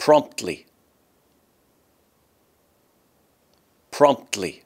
promptly. Promptly.